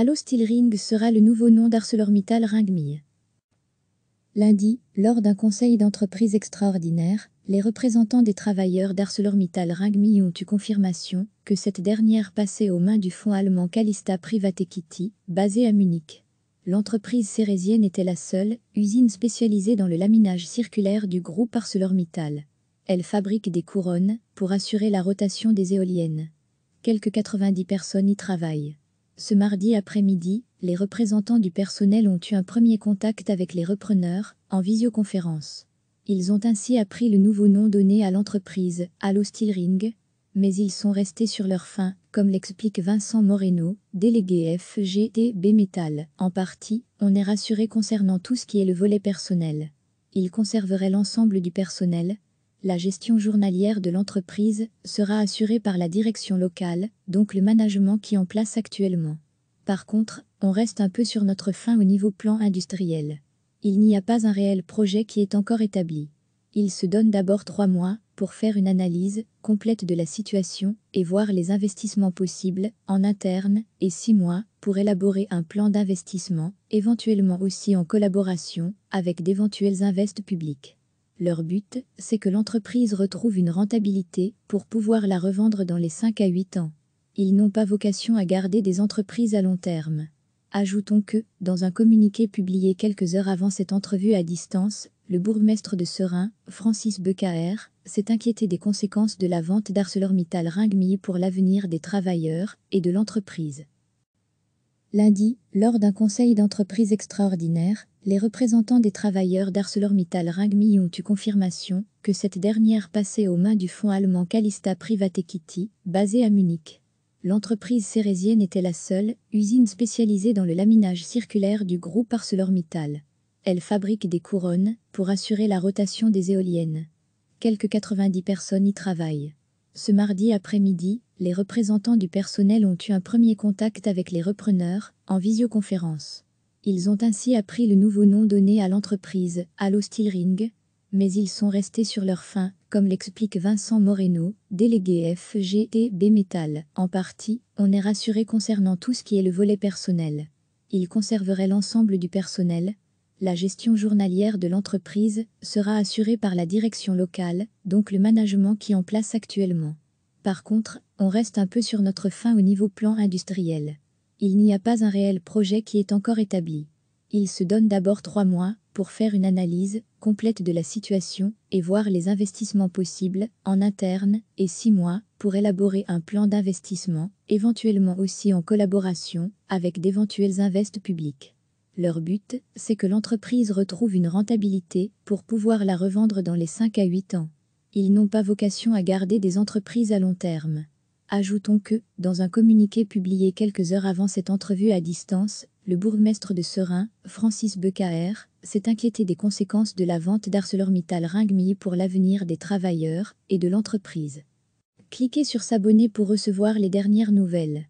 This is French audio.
Allo sera le nouveau nom d'ArcelorMittal Ringmi. Lundi, lors d'un conseil d'entreprise extraordinaire, les représentants des travailleurs d'ArcelorMittal Ringmi ont eu confirmation que cette dernière passait aux mains du fonds allemand Calista Private basé à Munich. L'entreprise sérésienne était la seule usine spécialisée dans le laminage circulaire du groupe ArcelorMittal. Elle fabrique des couronnes pour assurer la rotation des éoliennes. Quelques 90 personnes y travaillent. Ce mardi après-midi, les représentants du personnel ont eu un premier contact avec les repreneurs, en visioconférence. Ils ont ainsi appris le nouveau nom donné à l'entreprise, Allo Steel Ring, mais ils sont restés sur leur faim, comme l'explique Vincent Moreno, délégué FGTB Metal. En partie, on est rassuré concernant tout ce qui est le volet personnel. Ils conserveraient l'ensemble du personnel, la gestion journalière de l'entreprise sera assurée par la direction locale, donc le management qui en place actuellement. Par contre, on reste un peu sur notre fin au niveau plan industriel. Il n'y a pas un réel projet qui est encore établi. Il se donne d'abord trois mois pour faire une analyse complète de la situation et voir les investissements possibles en interne et six mois pour élaborer un plan d'investissement, éventuellement aussi en collaboration avec d'éventuels investes publics. Leur but, c'est que l'entreprise retrouve une rentabilité pour pouvoir la revendre dans les 5 à 8 ans. Ils n'ont pas vocation à garder des entreprises à long terme. Ajoutons que, dans un communiqué publié quelques heures avant cette entrevue à distance, le bourgmestre de Serein, Francis Becaer, s'est inquiété des conséquences de la vente d'ArcelorMittal Ringmi pour l'avenir des travailleurs et de l'entreprise. Lundi, lors d'un conseil d'entreprise extraordinaire, les représentants des travailleurs d'ArcelorMittal Ringmi ont eu confirmation que cette dernière passait aux mains du fonds allemand Calista Private Equity, basé à Munich. L'entreprise cérésienne était la seule usine spécialisée dans le laminage circulaire du groupe ArcelorMittal. Elle fabrique des couronnes pour assurer la rotation des éoliennes. Quelques 90 personnes y travaillent. Ce mardi après-midi, les représentants du personnel ont eu un premier contact avec les repreneurs en visioconférence. Ils ont ainsi appris le nouveau nom donné à l'entreprise, Allo Steel Ring, mais ils sont restés sur leur fin, comme l'explique Vincent Moreno, délégué FGTB Metal. En partie, on est rassuré concernant tout ce qui est le volet personnel. Ils conserveraient l'ensemble du personnel. La gestion journalière de l'entreprise sera assurée par la direction locale, donc le management qui en place actuellement. Par contre, on reste un peu sur notre fin au niveau plan industriel il n'y a pas un réel projet qui est encore établi. Il se donne d'abord trois mois pour faire une analyse complète de la situation et voir les investissements possibles en interne et six mois pour élaborer un plan d'investissement, éventuellement aussi en collaboration avec d'éventuels investes publics. Leur but, c'est que l'entreprise retrouve une rentabilité pour pouvoir la revendre dans les 5 à 8 ans. Ils n'ont pas vocation à garder des entreprises à long terme. Ajoutons que, dans un communiqué publié quelques heures avant cette entrevue à distance, le bourgmestre de Serein, Francis Becaer, s'est inquiété des conséquences de la vente d'ArcelorMittal Ringmi pour l'avenir des travailleurs et de l'entreprise. Cliquez sur s'abonner pour recevoir les dernières nouvelles.